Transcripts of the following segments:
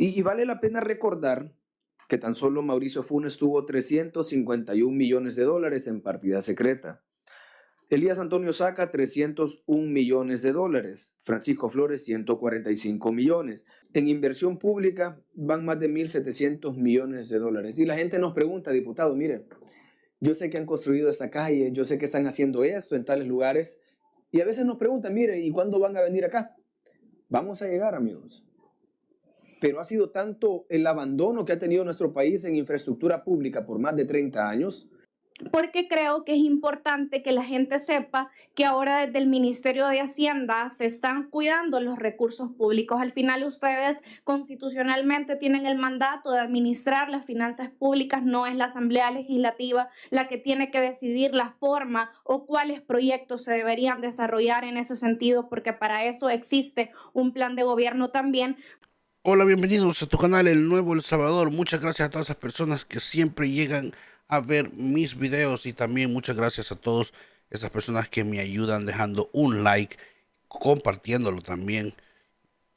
Y, vale la pena recordar que tan solo Mauricio Funes tuvo 351 millones de dólares en partida secreta. Elías Antonio Saca 301 millones de dólares, Francisco Flores 145 millones. En inversión pública van más de 1.700 millones de dólares. Y la gente nos pregunta, diputado, miren, yo sé que han construido esta calle, yo sé que están haciendo esto en tales lugares, y a veces nos preguntan, miren, ¿y cuándo van a venir acá? Vamos a llegar, amigos pero ha sido tanto el abandono que ha tenido nuestro país en infraestructura pública por más de 30 años. Porque creo que es importante que la gente sepa que ahora desde el Ministerio de Hacienda se están cuidando los recursos públicos. Al final ustedes constitucionalmente tienen el mandato de administrar las finanzas públicas, no es la Asamblea Legislativa la que tiene que decidir la forma o cuáles proyectos se deberían desarrollar en ese sentido, porque para eso existe un plan de gobierno también, Hola, bienvenidos a tu canal El Nuevo El Salvador. Muchas gracias a todas esas personas que siempre llegan a ver mis videos y también muchas gracias a todas esas personas que me ayudan dejando un like, compartiéndolo también,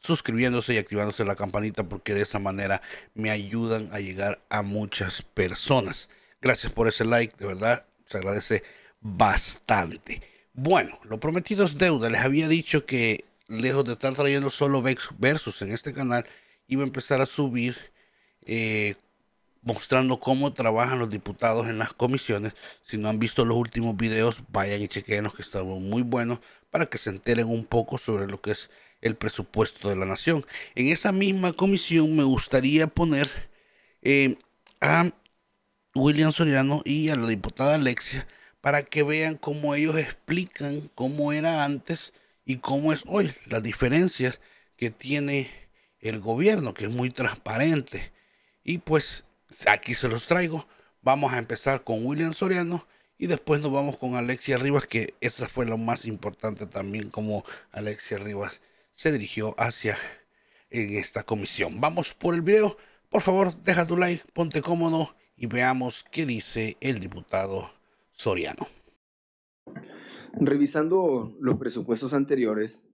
suscribiéndose y activándose la campanita porque de esa manera me ayudan a llegar a muchas personas. Gracias por ese like, de verdad, se agradece bastante. Bueno, lo prometido es deuda. Les había dicho que lejos de estar trayendo solo versos en este canal, iba a empezar a subir eh, mostrando cómo trabajan los diputados en las comisiones. Si no han visto los últimos videos, vayan y chequen que estaban muy buenos para que se enteren un poco sobre lo que es el presupuesto de la nación. En esa misma comisión me gustaría poner eh, a William Soriano y a la diputada Alexia para que vean cómo ellos explican cómo era antes y cómo es hoy, las diferencias que tiene el gobierno, que es muy transparente. Y pues aquí se los traigo. Vamos a empezar con William Soriano y después nos vamos con Alexia Rivas, que esa fue lo más importante también, como Alexia Rivas se dirigió hacia en esta comisión. Vamos por el video. Por favor, deja tu like, ponte cómodo y veamos qué dice el diputado Soriano. Revisando los presupuestos anteriores,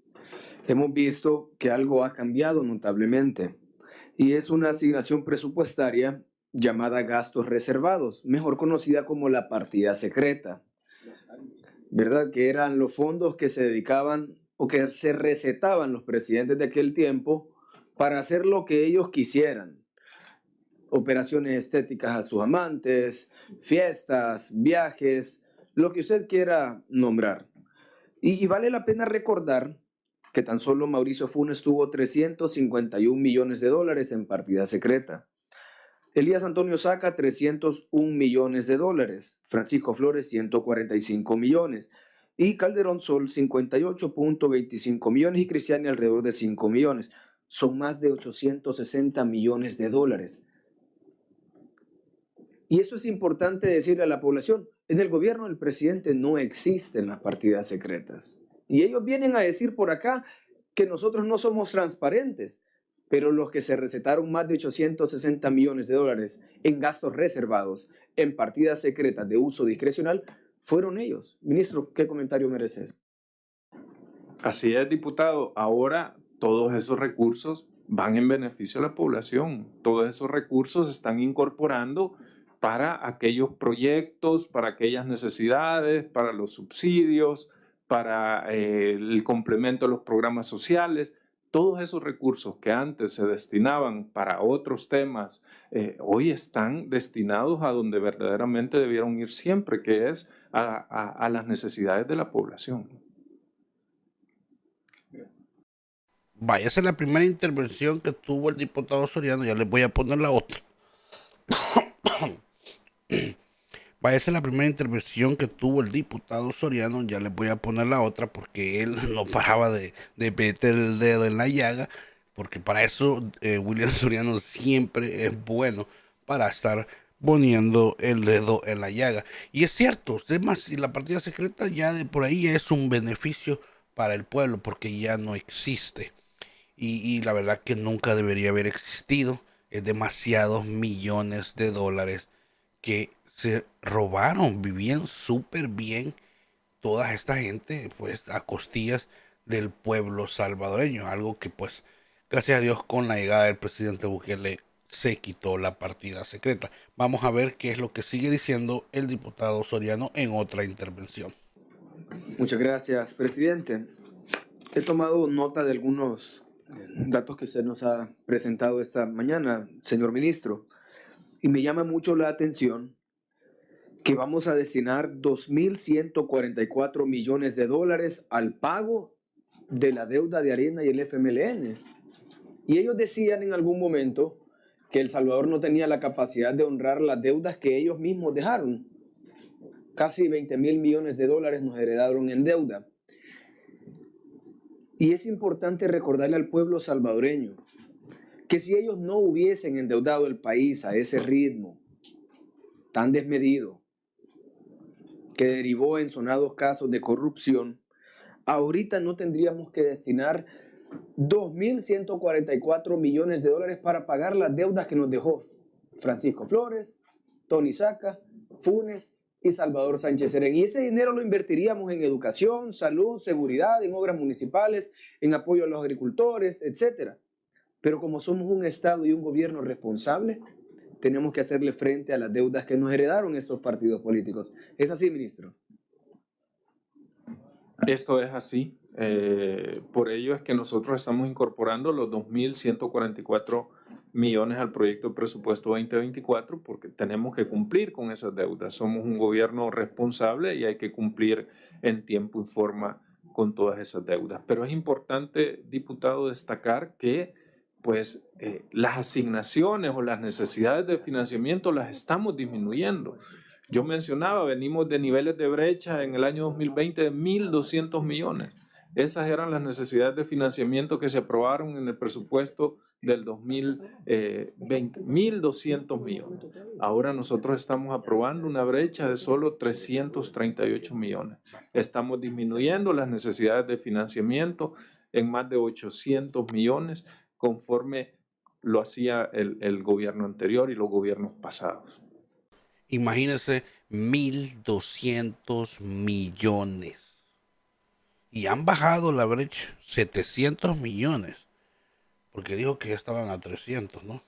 hemos visto que algo ha cambiado notablemente y es una asignación presupuestaria llamada gastos reservados, mejor conocida como la partida secreta, ¿verdad? Que eran los fondos que se dedicaban o que se recetaban los presidentes de aquel tiempo para hacer lo que ellos quisieran. Operaciones estéticas a sus amantes, fiestas, viajes, lo que usted quiera nombrar. Y, vale la pena recordar que tan solo Mauricio Funes tuvo 351 millones de dólares en partida secreta. Elías Antonio Saca 301 millones de dólares, Francisco Flores 145 millones y Calderón Sol 58.25 millones y Cristiani alrededor de 5 millones. Son más de 860 millones de dólares. Y eso es importante decirle a la población, en el gobierno del presidente no existen las partidas secretas. Y ellos vienen a decir por acá que nosotros no somos transparentes, pero los que se recetaron más de 860 millones de dólares en gastos reservados en partidas secretas de uso discrecional fueron ellos. Ministro, ¿qué comentario merece Así es, diputado. Ahora todos esos recursos van en beneficio de la población. Todos esos recursos se están incorporando para aquellos proyectos, para aquellas necesidades, para los subsidios, para eh, el complemento de los programas sociales. Todos esos recursos que antes se destinaban para otros temas, eh, hoy están destinados a donde verdaderamente debieron ir siempre, que es a, a las necesidades de la población. Vaya, esa es la primera intervención que tuvo el diputado Soriano, ya les voy a poner la otra. Va, esa es la primera intervención que tuvo el diputado Soriano. Ya le voy a poner la otra porque él no paraba de, meter el dedo en la llaga. Porque para eso eh, William Soriano siempre es bueno para estar poniendo el dedo en la llaga. Y es cierto, además, y la partida secreta ya de por ahí es un beneficio para el pueblo porque ya no existe. Y, y la verdad que nunca debería haber existido. Es demasiados millones de dólares que se robaron, vivían súper bien toda esta gente, pues a costillas del pueblo salvadoreño, algo que pues gracias a Dios con la llegada del presidente Bukele se quitó la partida secreta. Vamos a ver qué es lo que sigue diciendo el diputado Soriano en otra intervención. Muchas gracias, presidente. He tomado nota de algunos eh, datos que usted nos ha presentado esta mañana, señor ministro. Y me llama mucho la atención que vamos a destinar 2.144 millones de dólares al pago de la deuda de Arena y el FMLN. Y ellos decían en algún momento que El Salvador no tenía la capacidad de honrar las deudas que ellos mismos dejaron. Casi 20 mil millones de dólares nos heredaron en deuda. Y es importante recordarle al pueblo salvadoreño que si ellos no hubiesen endeudado el país a ese ritmo tan desmedido, que derivó en sonados casos de corrupción, ahorita no tendríamos que destinar 2.144 millones de dólares para pagar las deudas que nos dejó Francisco Flores, Tony Saca, Funes y Salvador Sánchez Serén. Y ese dinero lo invertiríamos en educación, salud, seguridad, en obras municipales, en apoyo a los agricultores, etcétera. Pero como somos un Estado y un gobierno responsable, tenemos que hacerle frente a las deudas que nos heredaron estos partidos políticos. ¿Es así, ministro? Esto es así. Eh, por ello es que nosotros estamos incorporando los 2.144 millones al proyecto de presupuesto 2024 porque tenemos que cumplir con esas deudas. Somos un gobierno responsable y hay que cumplir en tiempo y forma con todas esas deudas. Pero es importante, diputado, destacar que pues eh, las asignaciones o las necesidades de financiamiento las estamos disminuyendo. Yo mencionaba, venimos de niveles de brecha en el año 2020 de 1.200 millones. Esas eran las necesidades de financiamiento que se aprobaron en el presupuesto del 2020, 1.200 eh, millones. Ahora nosotros estamos aprobando una brecha de solo 338 millones. Estamos disminuyendo las necesidades de financiamiento en más de 800 millones conforme lo hacía el, gobierno anterior y los gobiernos pasados. Imagínense 1.200 millones. Y han bajado la brecha 700 millones. Porque dijo que ya estaban a 300, ¿no?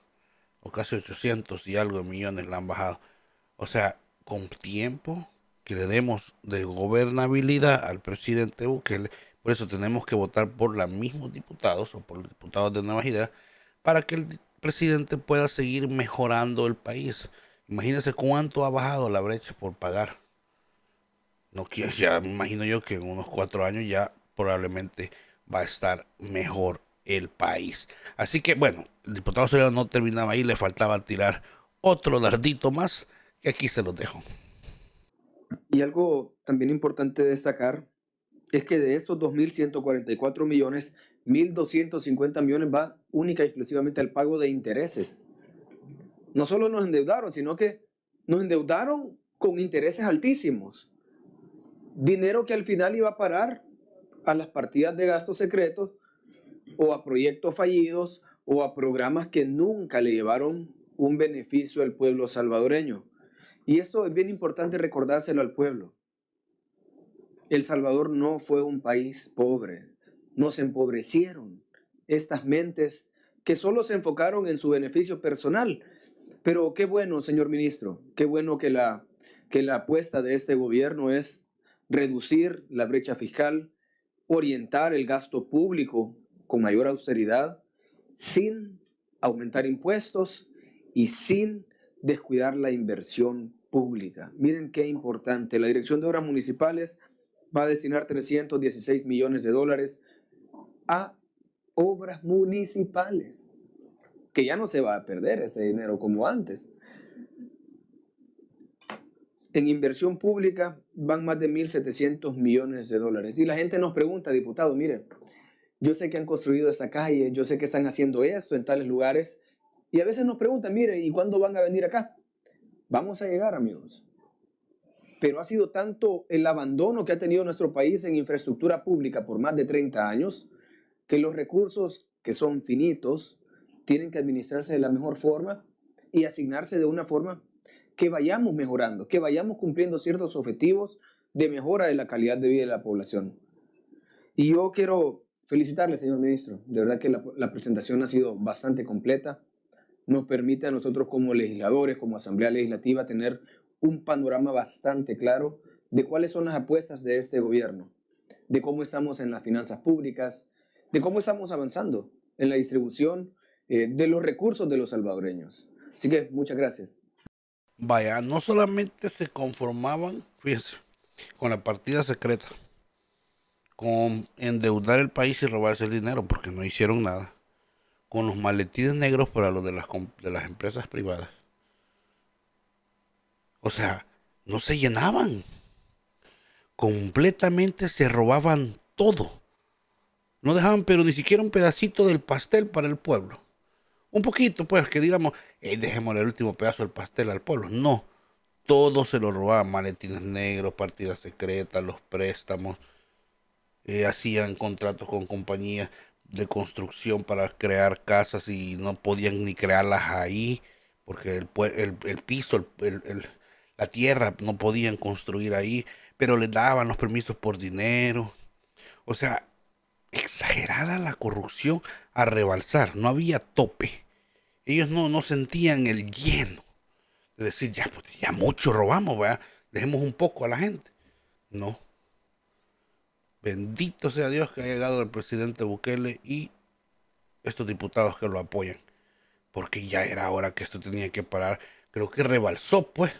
O casi 800 y algo millones la han bajado. O sea, con tiempo que le demos de gobernabilidad al presidente Bukele, por eso tenemos que votar por los mismos diputados o por los diputados de Nueva ideas para que el presidente pueda seguir mejorando el país. Imagínense cuánto ha bajado la brecha por pagar. No quiero, ya me imagino yo que en unos cuatro años ya probablemente va a estar mejor el país. Así que bueno, el diputado Soledad no terminaba ahí, le faltaba tirar otro dardito más, que aquí se los dejo. Y algo también importante destacar es que de esos 2.144 millones, 1.250 millones va única y exclusivamente al pago de intereses. No solo nos endeudaron, sino que nos endeudaron con intereses altísimos. Dinero que al final iba a parar a las partidas de gastos secretos o a proyectos fallidos o a programas que nunca le llevaron un beneficio al pueblo salvadoreño. Y esto es bien importante recordárselo al pueblo. El Salvador no fue un país pobre, no se empobrecieron estas mentes que solo se enfocaron en su beneficio personal. Pero qué bueno, señor ministro, qué bueno que la, que la apuesta de este gobierno es reducir la brecha fiscal, orientar el gasto público con mayor austeridad, sin aumentar impuestos y sin descuidar la inversión pública. Miren qué importante. La Dirección de Obras Municipales va a destinar 316 millones de dólares a obras municipales, que ya no se va a perder ese dinero como antes. En inversión pública van más de 1.700 millones de dólares. Y la gente nos pregunta, diputado, miren, yo sé que han construido esa calle, yo sé que están haciendo esto en tales lugares, y a veces nos preguntan, miren, ¿y cuándo van a venir acá? Vamos a llegar, amigos pero ha sido tanto el abandono que ha tenido nuestro país en infraestructura pública por más de 30 años, que los recursos que son finitos tienen que administrarse de la mejor forma y asignarse de una forma que vayamos mejorando, que vayamos cumpliendo ciertos objetivos de mejora de la calidad de vida de la población. Y yo quiero felicitarle, señor ministro. De verdad que la, la presentación ha sido bastante completa. Nos permite a nosotros como legisladores, como Asamblea Legislativa, tener un panorama bastante claro de cuáles son las apuestas de este gobierno, de cómo estamos en las finanzas públicas, de cómo estamos avanzando en la distribución eh, de los recursos de los salvadoreños. Así que muchas gracias. Vaya, no solamente se conformaban, fíjense, con la partida secreta, con endeudar el país y robarse el dinero, porque no hicieron nada, con los maletines negros para los de las, de las empresas privadas, o sea, no se llenaban. Completamente se robaban todo. No dejaban, pero ni siquiera un pedacito del pastel para el pueblo. Un poquito, pues, que digamos, dejemos el último pedazo del pastel al pueblo. No, todo se lo robaban. Maletines negros, partidas secretas, los préstamos. Eh, hacían contratos con compañías de construcción para crear casas y no podían ni crearlas ahí porque el, piso, el la tierra, no podían construir ahí, pero les daban los permisos por dinero. O sea, exagerada la corrupción a rebalsar, no había tope. Ellos no, sentían el lleno de decir, ya, pues, ya mucho robamos, dejemos un poco a la gente. No. Bendito sea Dios que ha llegado el presidente Bukele y estos diputados que lo apoyan. Porque ya era hora que esto tenía que parar. Creo que rebalsó, pues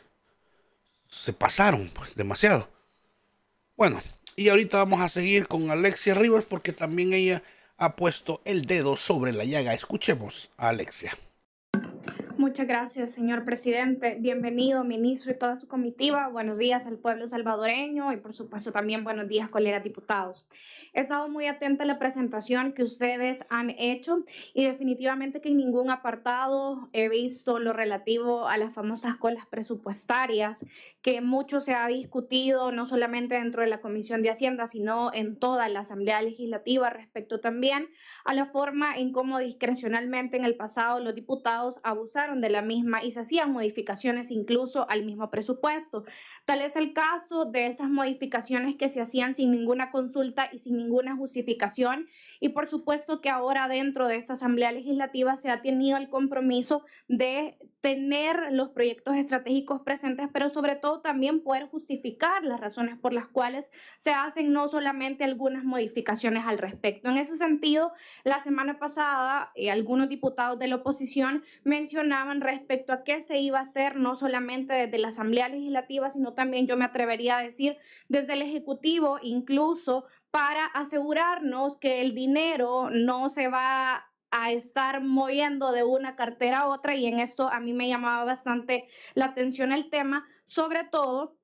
se pasaron pues, demasiado. Bueno, y ahorita vamos a seguir con Alexia Rivas porque también ella ha puesto el dedo sobre la llaga. Escuchemos a Alexia. Muchas gracias, señor presidente. Bienvenido, ministro y toda su comitiva. Buenos días al pueblo salvadoreño y, por supuesto, también buenos días, colegas diputados. He estado muy atenta a la presentación que ustedes han hecho y definitivamente que en ningún apartado he visto lo relativo a las famosas colas presupuestarias, que mucho se ha discutido, no solamente dentro de la Comisión de Hacienda, sino en toda la Asamblea Legislativa, respecto también a la forma en cómo discrecionalmente en el pasado los diputados abusaron de la misma y se hacían modificaciones incluso al mismo presupuesto. Tal es el caso de esas modificaciones que se hacían sin ninguna consulta y sin ninguna justificación y por supuesto que ahora dentro de esa Asamblea Legislativa se ha tenido el compromiso de tener los proyectos estratégicos presentes, pero sobre todo también poder justificar las razones por las cuales se hacen no solamente algunas modificaciones al respecto. En ese sentido, la semana pasada eh, algunos diputados de la oposición mencionaban respecto a qué se iba a hacer, no solamente desde la Asamblea Legislativa, sino también yo me atrevería a decir desde el Ejecutivo, incluso para asegurarnos que el dinero no se va a estar moviendo de una cartera a otra y en esto a mí me llamaba bastante la atención el tema, sobre todo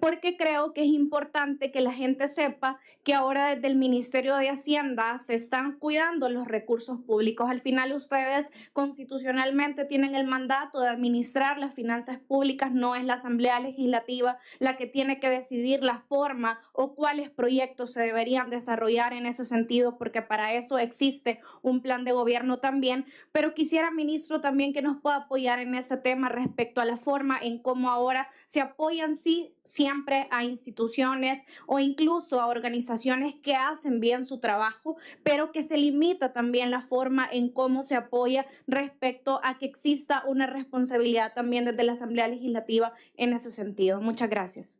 porque creo que es importante que la gente sepa que ahora desde el Ministerio de Hacienda se están cuidando los recursos públicos. Al final ustedes constitucionalmente tienen el mandato de administrar las finanzas públicas, no es la Asamblea Legislativa la que tiene que decidir la forma o cuáles proyectos se deberían desarrollar en ese sentido, porque para eso existe un plan de gobierno también. Pero quisiera, ministro, también que nos pueda apoyar en ese tema respecto a la forma en cómo ahora se apoyan, sí, siempre a instituciones o incluso a organizaciones que hacen bien su trabajo, pero que se limita también la forma en cómo se apoya respecto a que exista una responsabilidad también desde la Asamblea Legislativa en ese sentido. Muchas gracias.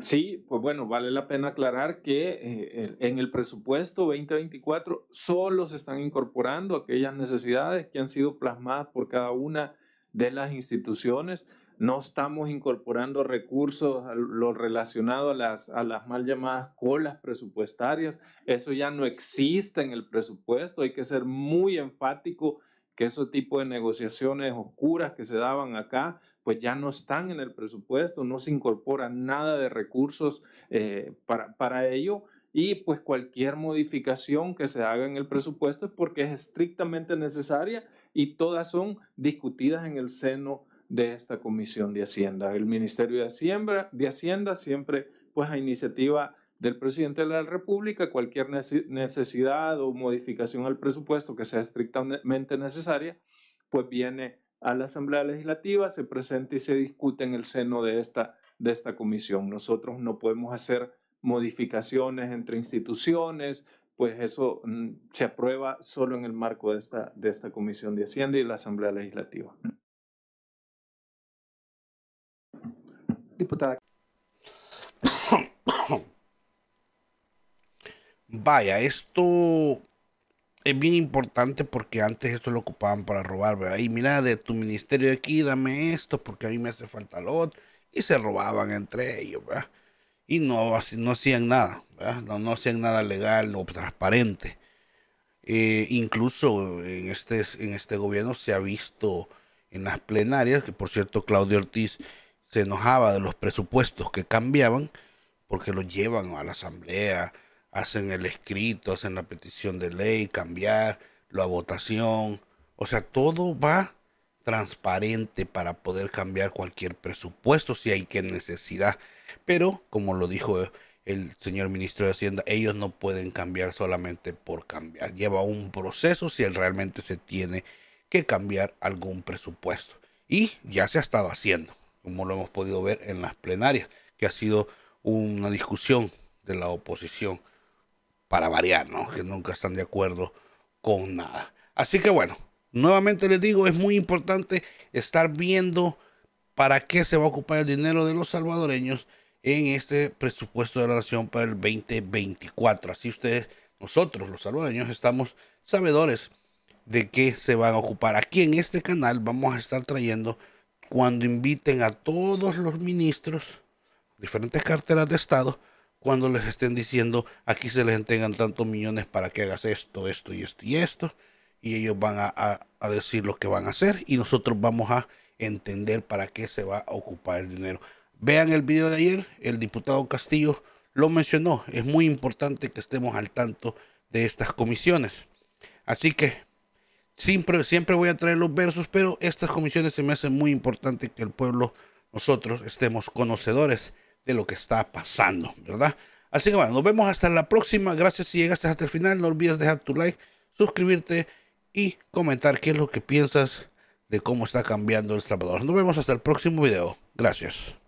Sí, pues bueno, vale la pena aclarar que eh, en el presupuesto 2024 solo se están incorporando aquellas necesidades que han sido plasmadas por cada una de las instituciones. No estamos incorporando recursos, a lo relacionado a las, a las mal llamadas colas presupuestarias. Eso ya no existe en el presupuesto. Hay que ser muy enfático que ese tipo de negociaciones oscuras que se daban acá, pues ya no están en el presupuesto, no se incorpora nada de recursos eh, para, para ello y pues cualquier modificación que se haga en el presupuesto es porque es estrictamente necesaria y todas son discutidas en el seno de esta Comisión de Hacienda. El Ministerio de Hacienda, siempre, pues a iniciativa del presidente de la República, cualquier necesidad o modificación al presupuesto que sea estrictamente necesaria, pues viene a la Asamblea Legislativa, se presenta y se discute en el seno de esta, de esta comisión. Nosotros no podemos hacer modificaciones entre instituciones, pues eso mm, se aprueba solo en el marco de esta, de esta Comisión de Hacienda y la Asamblea Legislativa. Diputada. Vaya, esto es bien importante porque antes esto lo ocupaban para robar, ¿verdad? Y mira, de tu ministerio de aquí, dame esto porque a mí me hace falta lo otro. Y se robaban entre ellos, ¿verdad? y no, hacían nada, no, no, hacían nada legal o transparente. Eh, incluso en este, en este gobierno se ha visto en las plenarias, que por cierto Claudio Ortiz se enojaba de los presupuestos que cambiaban, porque lo llevan a la asamblea, hacen el escrito, hacen la petición de ley, cambiar, la votación, o sea, todo va transparente para poder cambiar cualquier presupuesto si hay que necesidad. Pero, como lo dijo el señor ministro de Hacienda, ellos no pueden cambiar solamente por cambiar. Lleva un proceso si realmente se tiene que cambiar algún presupuesto. Y ya se ha estado haciendo, como lo hemos podido ver en las plenarias, que ha sido una discusión de la oposición para variar, ¿no? Que nunca están de acuerdo con nada. Así que bueno, nuevamente les digo, es muy importante estar viendo para qué se va a ocupar el dinero de los salvadoreños en este presupuesto de la nación para el 2024. Así ustedes, nosotros los salvadoreños, estamos sabedores de qué se van a ocupar. Aquí en este canal vamos a estar trayendo cuando inviten a todos los ministros, diferentes carteras de Estado, cuando les estén diciendo aquí se les entregan tantos millones para que hagas esto, esto y esto y esto, y ellos van a decir lo que van a hacer y nosotros vamos a entender para qué se va a ocupar el dinero. Vean el video de ayer, el diputado Castillo lo mencionó, es muy importante que estemos al tanto de estas comisiones. Así que siempre, siempre voy a traer los versos, pero estas comisiones se me hacen muy importante que el pueblo, nosotros, estemos conocedores de lo que está pasando, ¿verdad? Así que bueno, nos vemos hasta la próxima. Gracias si llegaste hasta el final. No olvides dejar tu like, suscribirte y comentar qué es lo que piensas de cómo está cambiando El Salvador. Nos vemos hasta el próximo video. Gracias.